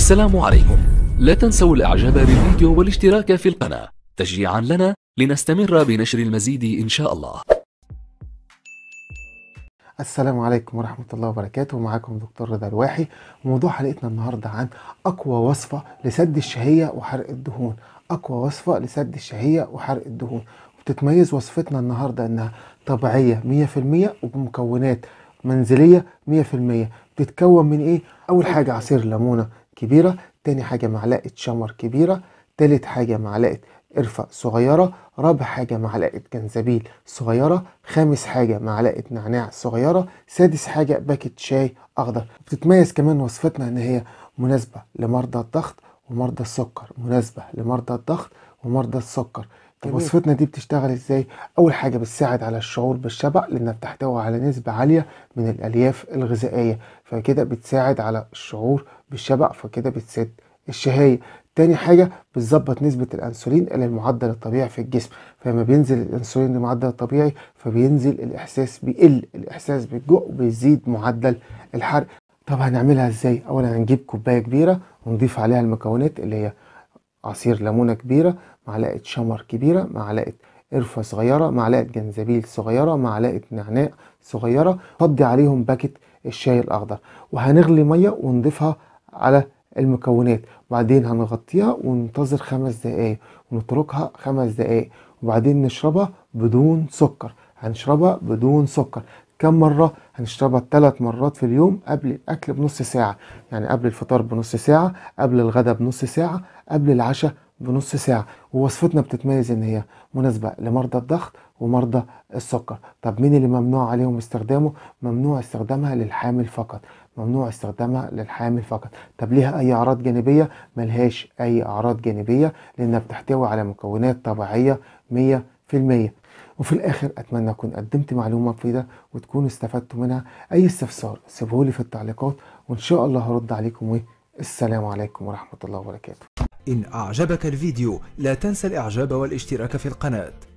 السلام عليكم لا تنسوا الاعجاب بالفيديو والاشتراك في القناة تشجيعا لنا لنستمر بنشر المزيد ان شاء الله السلام عليكم ورحمة الله وبركاته معاكم دكتور رضا الواحي وموضوع حلقتنا النهاردة عن أقوى وصفة لسد الشهية وحرق الدهون أقوى وصفة لسد الشهية وحرق الدهون وتتميز وصفتنا النهاردة إنها طبيعية 100% وبمكونات منزلية 100% بتتكون من إيه؟ أول حاجة عصير ليمونة كبيرة تاني حاجة معلقة شمر كبيرة تالت حاجة معلقة قرفة صغيرة رابع حاجة معلقة جنزبيل صغيرة خامس حاجة معلقة نعناع صغيرة سادس حاجة باكت شاي أخضر بتتميز كمان وصفتنا إن هي مناسبة لمرضى الضغط ومرضى السكر مناسبة لمرضى الضغط ومرضى السكر طيب وصفتنا دي بتشتغل ازاي؟ اول حاجه بتساعد على الشعور بالشبع لانها بتحتوي على نسبه عاليه من الالياف الغذائيه فكده بتساعد على الشعور بالشبع فكده بتسد الشهيه تاني حاجة بتظبط نسبة الأنسولين إلى المعدل الطبيعي في الجسم فلما بينزل الأنسولين لمعدل الطبيعي فبينزل الإحساس بيقل الإحساس بالجوع وبيزيد معدل الحرق طب هنعملها إزاي؟ أولا هنجيب كوباية كبيرة ونضيف عليها المكونات اللي هي عصير ليمونه كبيره معلقه شمر كبيره معلقه قرفه صغيره معلقه جنزبيل صغيره معلقه نعناع صغيره فضي عليهم باكت الشاي الاخضر وهنغلي ميه ونضيفها على المكونات وبعدين هنغطيها وننتظر خمس دقايق ونتركها خمس دقايق وبعدين نشربها بدون سكر هنشربها بدون سكر كم مرة هنشربها ثلاث مرات في اليوم قبل الأكل بنص ساعة يعني قبل الفطار بنص ساعة قبل الغداء بنص ساعة قبل العشاء بنص ساعة ووصفتنا بتتميز إن هي مناسبة لمرضى الضغط ومرضى السكر طب مين اللي ممنوع عليهم استخدامه ممنوع استخدامها للحامل فقط ممنوع استخدامها للحامل فقط طب ليها اي اعراض جانبيه ملهاش اي اعراض جانبيه لانها بتحتوي على مكونات طبيعيه 100% وفي الاخر اتمنى اكون قدمت معلومه مفيده وتكونوا استفدتوا منها اي استفسار سيبهولي في التعليقات وان شاء الله هرد عليكم والسلام عليكم ورحمه الله وبركاته ان اعجبك الفيديو لا تنسى الاعجاب والاشتراك في القناه